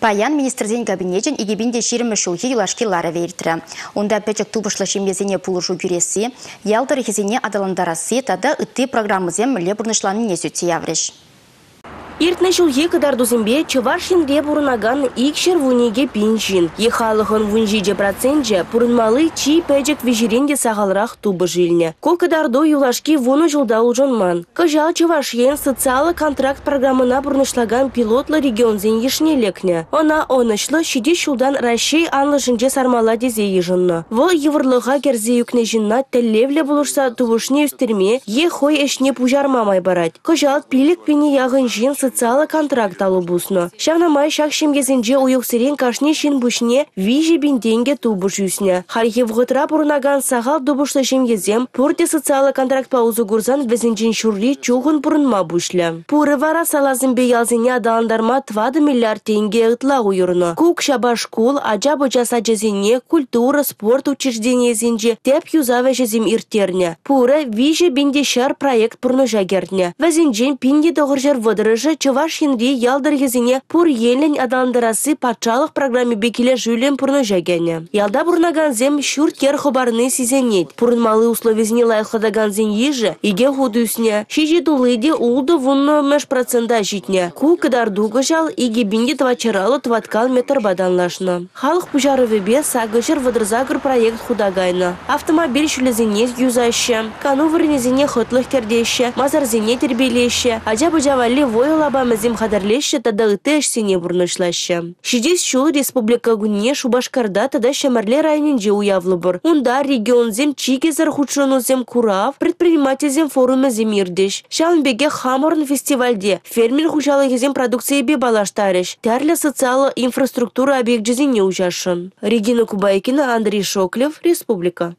Паян министрден кабинетен игебінде 23 жылғы юлашкелары вердірі. Онда пәчік тубышлы шембезіне пулыжу күресі, ялдыр хезіне адаландарасы тада үтті программызен мүлі не несөтте явреш. Иртне екі кадар дузымбе чывашин ре бұрынаган икшер вунеге пинчин. Ехалыхын вунжиже процентже бұрынмалы чи пэджек вежеренге сағалырақ тубы жилне. Кол дарду юлашки вуны жылда ман. Кыжал чывашен социалы контракт программына бурнышлаган пилотлы регионзен лекне. Она онышлы шиде шулдан Рашей анлышынже сармала дезе ежынны. Вол евырлыға керзе юкне жынна тәллевле бұлышса тувышне үстерме эшне пужармамай барать. Кыжал пилік піне яғын жин социалы контракт алубусну. Шавнамай шақ шимгезинже уюк сирен кашне шин бушне вижи бин деньги тубуш юсне. Харьев гытра бурнаган сахал дубушта шимгезем пурте социалы контракт паузы гурзан везинжин шурли чугун бурнма бушле. Пуры вара салазымбе ялзине адаландарма 20 миллиард тенге ытла уйрну. Кук шабаш кул ажабы жаса жезине культура спорт учреждение теп юзаве жезим иртерне. Пуры вижи бинде шар проект бурну жагерне. Везинжин доғыр жер водырыжы чываш хинри ялдар хезине пур елен адандырасы патшалық программе бекеле жүлен пурны жагене. Ялда бурнаганзем шүр кер хобарны сизенет. Пурнмалы условизни зен еже иге худусне. Шижи дулыди улды вунны меш процента житне. Ку кадар дуга жал иге бинди твачаралы тваткал метр баданлашны. Халық пужары вебе сагышыр вадырзагыр проект худагайны. Автомобиль шүлезине юзаще. Канувырнезине хотлых мазар Мазарзине тербелеше. Ажа-бажавали войыла паба мазим тада тадалы әшсене сине Шидес шул республика гүнне Шубашкарда тада шамарле же уявлы бур. Унда регионзем чигезер хучынузем курав, предпринимателзем форумы ердеш, Шамбеге хаморн фестивальде фермер хучалыгезем продукция бе балаштарыш. Тәрлі социалы инфраструктура объект жезіне ұжашын. Регина Кубайкина, Андрей Шоклев, Республика.